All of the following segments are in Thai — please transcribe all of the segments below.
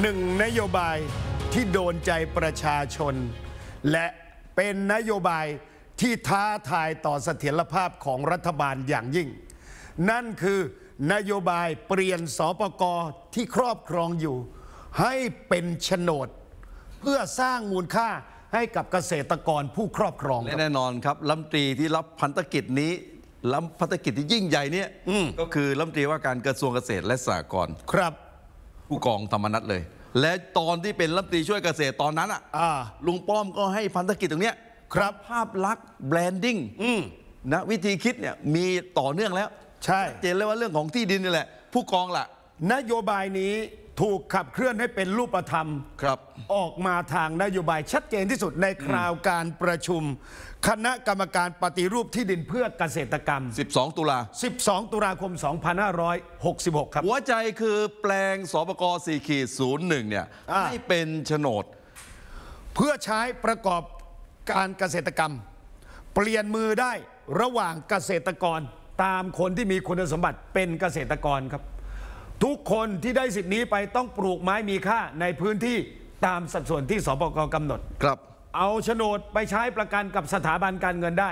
หนึ่งนโยบายที่โดนใจประชาชน และเป็นนโยบายที่ท้าทายต่อเสถียรภาพของรัฐบาลอย่างยิ่ง นั่นคือนโยบายเปลี่ยนสปกที่ครอบครองอยู่ ให้เป็นโฉนดเพื่อสร้างมูลค่าให้กับเกษตรกรผู้ครอบครองและแน่นอนครับลำตรีที่รับพันธกิจนี้ลำพันธกิจที่ยิ่งใหญ่เนี่ยก็คือลำตรีว่าการกระทรวงเกษตรและสหกรณ์ครับผู้กองธรรมนัฐเลย และตอนที่เป็นรัฐตีช่วยเกษตรตอนนั้นอ่ะอ่ลุงป้อมก็ให้พันธกิจตรงเนี้ยครับภาพลักษณ์แบรนดิ้งนะ วิธีคิดเนี่ยมีต่อเนื่องแล้ว ใช่ เจนเลยว่าเรื่องของที่ดินนี่แหละ ผู้กองล่ะ นโยบายนี้ถูกขับเคลื่อนให้เป็นรูปธรรมครับ ออกมาทางนโยบายชัดเจนที่สุดในคราวการประชุม คณะกรรมการปฏิรูปที่ดินเพื่อเกษตรกรรม 12 ตุลา12 ตุลาคม 2566 ครับ หัวใจคือแปลงสปก4ขีด01 เนี่ยให้เป็นโฉนด เพื่อใช้ประกอบการเกษตรกรรม เปลี่ยนมือได้ระหว่างเกษตรกรตามคนที่มีคุณสมบัติเป็นเกษตรกรครับทุกคนที่ได้สิทธิ์นี้ไปต้องปลูกไม้มีค่าในพื้นที่ตามสัดส่วนที่สปกกำหนด ครับเอาโฉนดไปใช้ประกันกับสถาบันการเงินได้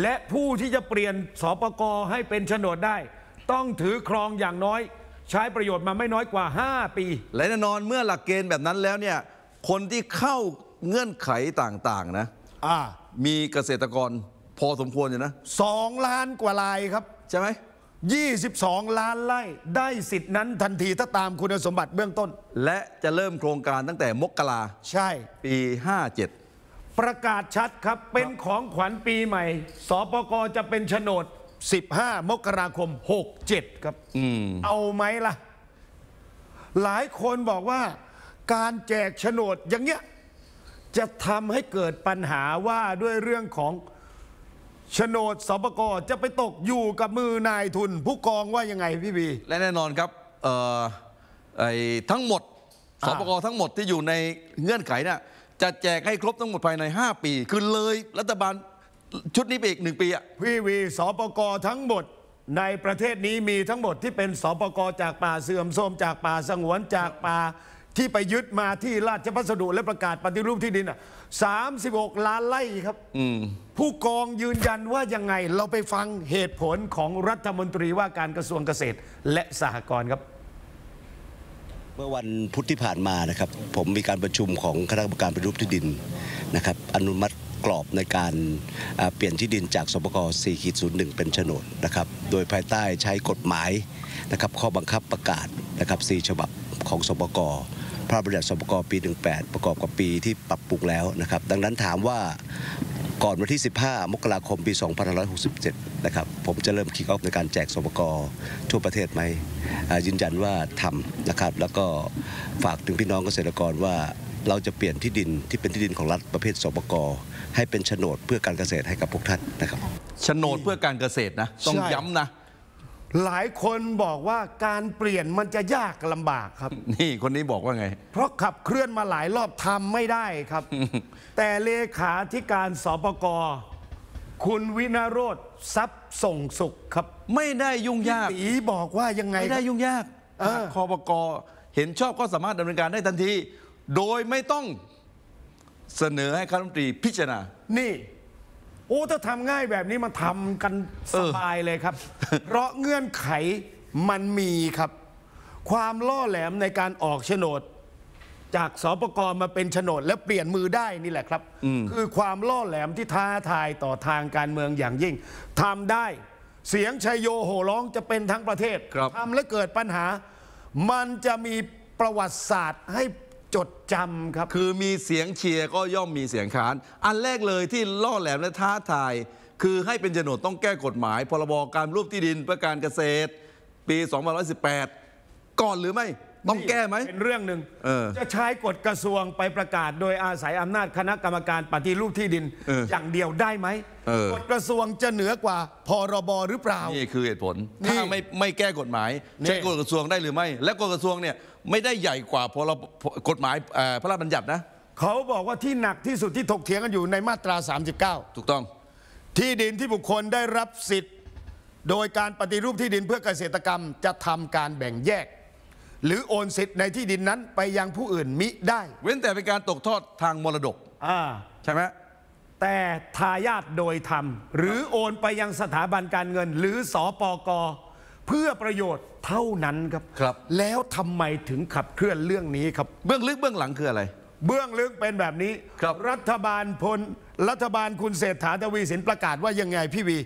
และผู้ที่จะเปลี่ยนสปกให้เป็นโฉนดได้ ต้องถือครองอย่างน้อย ใช้ประโยชน์มาไม่น้อยกว่า 5 ปี และแน่นอนเมื่อหลักเกณฑ์แบบนั้นแล้วเนี่ยคนที่เข้าเงื่อนไขต่างๆนะ อ่า มีเกษตรกรพอสมควรอยู่นะสองล้านกว่าลายครับใช่ไหม22 ล้านไร่ได้สิทธินั้นทันทีถ้าตามคุณสมบัติเบื้องต้น และจะเริ่มโครงการตั้งแต่มกราใช่ปี 57 ประกาศชัดครับเป็นของขวัญปีใหม่สปกจะเป็นโฉนด 15 มกราคม 67 ครับอเอาไหมล่ะ หลายคนบอกว่าการแจกโฉนดอย่างเงี้ยจะทำให้เกิดปัญหาว่าด้วยเรื่องของโฉนดสปกจะไปตกอยู่กับมือนายทุน ผู้กองว่ายังไง พี่บีและแน่นอนครับออไอ้ทั้งหมดสปกทั้งหมดที่อยู่ในเงื่อนไขน่ะจะแจกให้ครบทั้งหมดภายใน 5 ปีคือเลยรัฐบาลชุดนี้ไปอีกหนึ่งปีอ่ะพี่วีสปกทั้งหมดในประเทศนี้มีทั้งหมดที่เป็นสปกจากป่าเสื่อมโทรมจากป่าสงวนจากป่าที่ไปยึดมาที่ราชพัสดุและประกาศปฏิรูปที่ดินอ่ะหกล้านไร่ครับ ผู้กองยืนยันว่ายังไง เราไปฟังเหตุผลของรัฐมนตรีว่าการกระทรวงเกษตรและสหกรณ์ครับ เมื่อวันพุธที่ผ่านมานะครับ ผมมีการประชุมของคณะกรรมการปฏิรูปที่ดินนะครับอนุมัติกรอบในการเปลี่ยนที่ดินจากสปก4.01 เป็นโฉนดนะครับโดยภายใต้ใช้กฎหมายนะครับ ข้อบังคับประกาศนะครับ 4 ฉบับของสบกพระบัญญัติสบกปี 18 ประกอบกับปีที่ปรับปรุงแล้วนะครับ ดังนั้นถามว่าก่อนวันที่ 15 มกราคมปี 2567 นะครับ ผมจะเริ่มคิกออฟในการแจกสมกทั่วประเทศไหมยืนยันว่าทำนะครับ แล้วก็ฝากถึงพี่น้องเกษตรกรว่าเราจะเปลี่ยนที่ดินที่เป็นที่ดินของรัฐประเภทสบกให้เป็นโฉนดเพื่อการเกษตรให้กับพวกท่านนะครับ โฉนดเพื่อการเกษตรนะ ต้องย้ำนะหลายคนบอกว่าการเปลี่ยนมันจะยากลำบากครับ นี่คนนี้บอกว่าไง เพราะขับเคลื่อนมาหลายรอบทำไม่ได้ครับแต่เลขาธิการสปกคุณวินาโรธทรัพย์ส่งสุขครับ ไม่ได้ยุ่งยากตีบอกว่ายังไง ไม่ได้ยุ่งยากคอปกเห็นชอบก็สามารถดำเนินการได้ทันที โดยไม่ต้องเสนอให้คณะรัฐมนตรีพิจารณานี่โอ้ถ้าทำง่ายแบบนี้มันทำกันสบายเลยครับ เพราะเงื่อนไขมันมีครับ ความล่อแหลมในการออกโฉนด จากสปกรมาเป็นโฉนด และเปลี่ยนมือได้นี่แหละครับ คือความล่อแหลมที่ท้าทายต่อทางการเมืองอย่างยิ่งทำได้เสียงชัยโยโห่ร้องจะเป็นทั้งประเทศทำและเกิดปัญหา มันจะมีประวัติศาสตร์ให้จดจำครับ คือมีเสียงเชียร์ก็ย่อมมีเสียงค้าน อันแรกเลยที่ล่อแหลมและท้าทายคือให้เป็นโฉนดต้องแก้กฎหมายพรบการรูปที่ดินประการเกษตรปี2518 ก่อนหรือไม่ ต้องแก้ไหมเป็นเรื่องหนึ่งออจะใช้กฎกระทรวงไปประกาศ โดยอาศัย อำนาจคณะกรรมการปฏิรูปที่ดินอออย่างเดียวได้ไหมกฎกระทรวงจะเหนือกว่าพรบหรือเปล่านี่คือเหตุผลถ้าไม่ไม่แก้กฎหมายใช้กฎกระทรวงได้หรือไม่และกฎกระทรวงเนี่ยไม่ได้ใหญ่กว่าพรกฎหมายพระราชบัญญัตินะ เขาบอกว่าที่หนักที่สุดที่ถกเถียงกันอยู่ในมาตรา 39 ถูกต้อง ที่ดินที่บุคคลได้รับสิทธิ์ โดยการปฏิรูปที่ดินเพื่อเกษตรกรรม จะทำการแบ่งแยก หรือโอนสิทธิ์ในที่ดินนั้นไปยังผู้อื่นมิได้ เว้นแต่เป็นการตกทอดทางมรดกอ่าใช่ไหมแต่ทายาทโดยธรรมหรือโอนไปยังสถาบันการเงิน หรือสอปอกเพื่อประโยชน์เท่านั้นครับครับ แล้วทำไมถึงขับเคลื่อนเรื่องนี้ครับ เบื้องลึกเบื้องหลังคืออะไร เบื้องลึกเป็นแบบนี้ครับรัฐบาลพล รัฐบาลคุณเศรษฐาทวีสินประกาศว่ายังไงพี่วี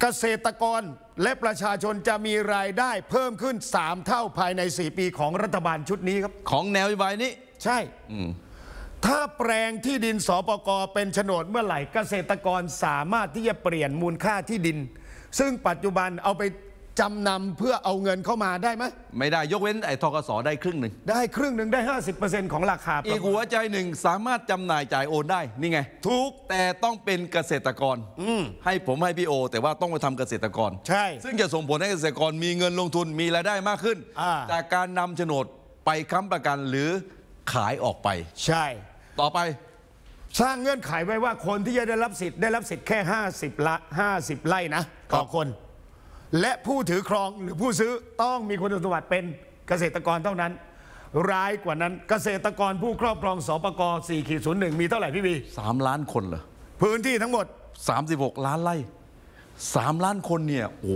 เกษตรกรและประชาชนจะมีรายได้เพิ่มขึ้น 3 เท่าภายใน 4 ปีของรัฐบาลชุดนี้ครับ ของแนวใบยนี้ ใช่ถ้าแปลงที่ดินสปกเป็นโฉนดเมื่อไหร่เกษตรกรสามารถที่จะเปลี่ยนมูลค่าที่ดินซึ่งปัจจุบันเอาไปจำนำเพื่อเอาเงินเข้ามาได้ไหมไม่ได้ยกเว้นไอ้ทกศได้ครึ่งหนึ่งได้ครึ่งหนึ่งได้ 50%ของราคาอีกหัวใจหนึ่งสามารถจำหน่ายจ่ายโอนได้ นี่ไงทุกแต่ต้องเป็นเกษตรกรให้ผมให้พี่โอ แต่ว่าต้องไปทำเกษตรกร ใช่ ซึ่งจะส่งผลให้เกษตรกรมีเงินลงทุนมีรายได้มากขึ้น่จากการนำโฉนดไปค้ำประกันหรือขายออกไป ใช่ต่อไปสร้างเงื่อนไขไว้ว่าคนที่จะได้รับสิทธิ์ได้รับสิทธิ์แค่50ละ50ไร่นะต่อคน และผู้ถือครองหรือผู้ซื้อต้องมีคุณสมบัติเป็นเกษตรกรเท่านั้นร้ายกว่านั้นเกษตรกรผู้ครอบครองสปก4ขีดศูนย์หนึ่งมีเท่าไหร่พี่บีสามล้านคนเหรอพื้นที่ทั้งหมด 36 ล้านไร่สามล้านคนเนี่ยโอ้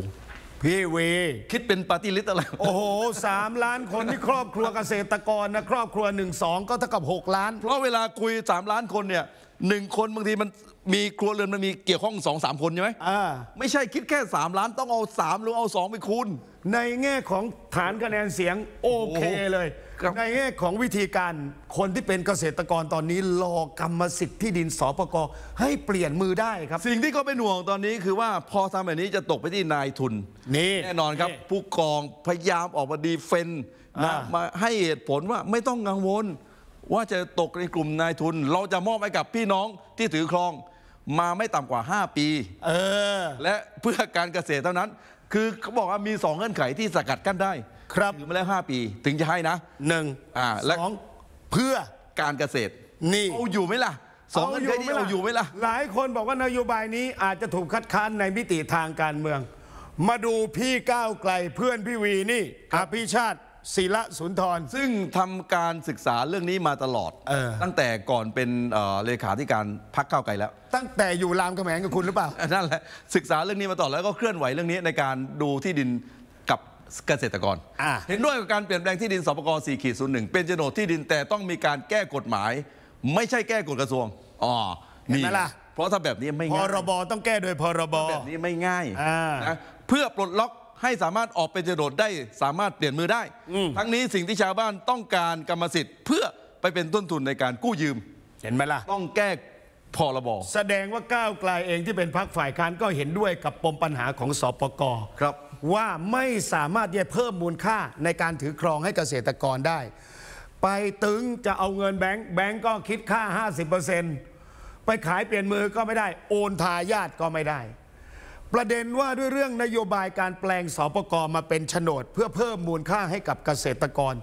พี่วีคิดเป็นปาร์ตี้ลิสต์อะไร โอ้โหสามล้านคนที่ครอบครัวเกษตรกรนะ ครอบครัวหนึ่งสองก็เท่ากับ 6 ล้าน เพราะเวลาคุย 3 ล้านคนเนี่ยหนึ่งคนบางทีมันมีครัวเรือนมันมีเกี่ยวข้องสองสามคนใช่ไหม อ่าไม่ใช่คิดแค่ 3 ล้านต้องเอา 3 หรือเอา 2 ไปคูณในแง่ของฐานคะแนนเสียงโอเคเลยในแง่ของวิธีการคนที่เป็นเกษตรกรตอนนี้ รอกรรมสิทธิ์ที่ดินสปกให้เปลี่ยนมือได้ครับ สิ่งที่เขาเป็นห่วงตอนนี้คือว่าพอทำแบบนี้จะตกไปที่นายทุนนี่แน่นอนครับ ผู้กองพยายามออกมาดีเฟนนะมาให้เหตุผลว่าไม่ต้องกังวล ว่าจะตกในกลุ่มนายทุน เราจะมอบให้กับพี่น้องที่ถือครอง มาไม่ต่ำกว่า 5 ปี เออและเพื่อการเกษตรเท่านั้น คือเขาบอกว่ามี2เงื่อนไขที่สกัดกั้นได้ครับถือมาแล้ว 5 ปีถึงจะให้นะหนึ่งอ่า และสองเพื่อการเกษตร นี่เอาอยู่ไหมล่ะสองเงื่นไขนี้เอาอยู่ไหมล่ะ หลายคนบอกว่านโยบายนี้อาจจะถูกคัดค้านในมิติทางการเมือง มาดูพี่ก้าวไกลเพื่อนพี่วีนี่อาีิชาติศิละสุนทร ซึ่งทำการศึกษาเรื่องนี้มาตลอดออตั้งแต่ก่อนเป็นเลขาธิการพักเก้าไกลแล้ว ตั้งแต่อยู่รามคำแหงกับคุณหรือเปล่านั่นแหละศึกษาเรื่องนี้มาตลอดแล้วก็เคลื่อนไหวเรื่องนี้ในการดูที่ดินเกษตรกรเห็นด้วยกับการเปลี่ยนแปลงที่ดินสปกร4 0ขีดศนเป็นโฉนดที่ดินแต่ต้องมีการแก้กฎหมาย ไม่ใช่แก้กฎกระทรวงอ๋อนี่ล่ะเพราะถ้าแบบนี้ไม่ง่ายพรบต้องแก้โดยพรบแบบนี้ไม่ง่ายนะเพื่อปลดล็อกให้สามารถออกเป็นโฉนดได้สามารถเปลี่ยนมือได้ทั้งนี้สิ่งที่ชาวบ้านต้องการกรรมสิทธิ์เพื่อไปเป็นต้นทุนในการกู้ยืมเห็นไหมล่ะต้องแก้พรบแสดงว่าก้าวไกลเองที่เป็นพักฝ่ายค้านก็เห็นด้วยกับปมปัญหาของสปกครับ ว่าไม่สามารถจะเพิ่มมูลค่าในการถือครองให้เกษตรกรได้ ไปตึงจะเอาเงินแบงค์แบงค์ก็คิดค่า50%ไปขายเปลี่ยนมือก็ไม่ได้โอนทายาทก็ไม่ได้ ประเด็นว่าด้วยเรื่องนโยบายการแปลงสปกมาเป็นโฉนด เพื่อเพิ่มมูลค่าให้กับเกษตรกร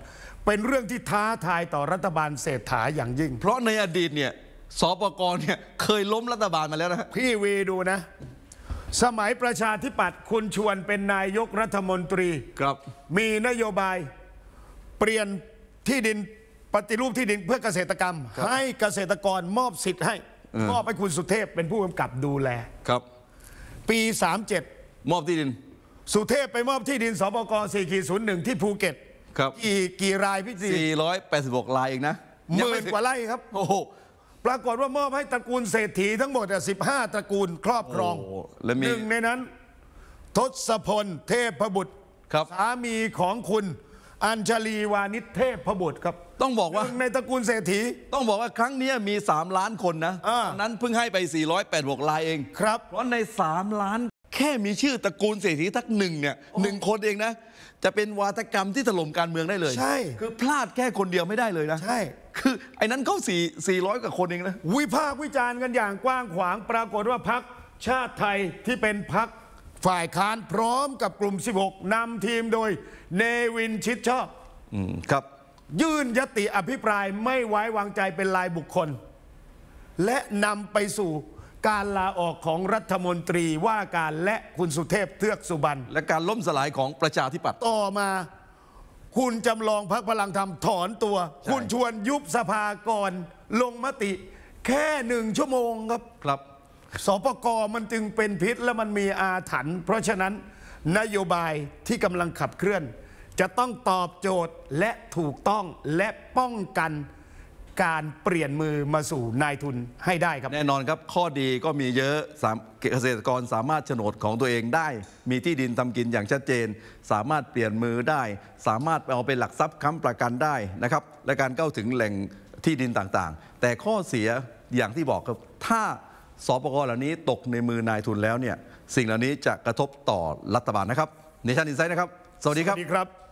เป็นเรื่องที่ท้าทายต่อรัฐบาลเศรษฐาอย่างยิ่ง เพราะในอดีตเนี่ยสปกรเนี่ยเคยล้มรัฐบาลมาแล้วนะ พี่วีดูนะ สมัยประชาธิปัตย์คุณชวนเป็นนายกรัฐมนตรีครับ มีนโยบาย เปลี่ยนที่ดินปฏิรูปที่ดินเพื่อเกษตรกรรม ให้เกษตรกรมอบสิทธิ์ให้ มอบให้คุณสุเทพเป็นผู้กำกับดูแลครับ ปี 37 มอบที่ดิน สุเทพไปมอบที่ดินสปกร4่1ที่ภูเก็ตครับกี่กี่รายพี่สี่ร้อยแปดสิบหกรายเองนะหมื่นกว่าไร่ครับโอ้โปรากฏว่า มอบให้ตระกูลเศรษฐีทั้งหมดสิบห้าตระกูลครอบครอง หนึ่งในนั้น ทศพลเทพบุตร ครับสามีของคุณอัญชลีวานิชเทพบุตรครับ ต้องบอกว่าในตระกูลเศรษฐีต้องบอกว่าครั้งนี้มี 3 ล้านคนนะอนนั้นเพิ่งให้ไป486ลายเอง ครับ เพราะใน 3 ล้านแค่มีชื่อตระกูลเศรษฐีทักหนึ่งเนี่ย หนึ่งคนเองนะ จะเป็นวาทกรรมที่ถล่มการเมืองได้เลย ใช่คือพลาดแค่คนเดียวไม่ได้เลยนะ ใช่ คือไอ้นั้นเขาสี่สี่ร้อยกว่าคนเองนะ วิพากษ์วิจารณ์กันอย่างกว้างขวางปรากฏว่าพักชาติไทยที่เป็นพักฝ่ายค้านพร้อมกับกลุ่ม 16 นำทีมโดย เนวินชิดชอบครับ ยื่นยติอภิปรายไม่ไว้วางใจเป็นลายบุคคล และนำไปสู่การลาออกของรัฐมนตรีว่าการและคุณสุเทพเทือกสุบรรณและการล่มสลายของประชาธิปัตย์ต่อมา คุณจำลองพักพลังธรรม ถอนตัว คุณชวนยุบสภาก่อนลงมติ แค่หนึ่งชั่วโมงครับครับสปกมันจึงเป็นพิษและมันมีอาถรรพ์เพราะฉะนั้น นโยบายที่กำลังขับเคลื่อน จะต้องตอบโจทย์และถูกต้องและป้องกันการเปลี่ยนมือมาสู่นายทุนให้ได้ครับ แน่นอนครับข้อดีก็มีเยอะเกษตรกรสามารถโฉนดของตัวเองได้ มีที่ดินทำกินอย่างชัดเจน สามารถเปลี่ยนมือได้ สามารถเอาเป็นหลักทรัพย์ค้ำประกันได้นะครับ และการเข้าถึงแหล่งที่ดินต่างๆ แต่ข้อเสียอย่างที่บอกครับ ถ้าสปกเหล่านี้ตกในมือนายทุนแล้วเนี่ย สิ่งเหล่านี้จะกระทบต่อรัฐบาลนะครับในชั้นอินไซด์นะครับสวัสดีครับสวัสดีครับ